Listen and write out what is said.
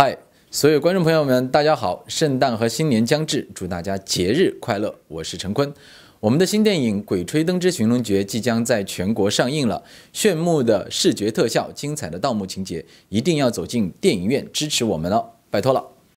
嗨，所有观众朋友们，大家好！圣诞和新年将至，祝大家节日快乐！我是陈坤，我们的新电影《鬼吹灯之寻龙诀》即将在全国上映了，炫目的视觉特效，精彩的盗墓情节，一定要走进电影院支持我们哦，拜托了！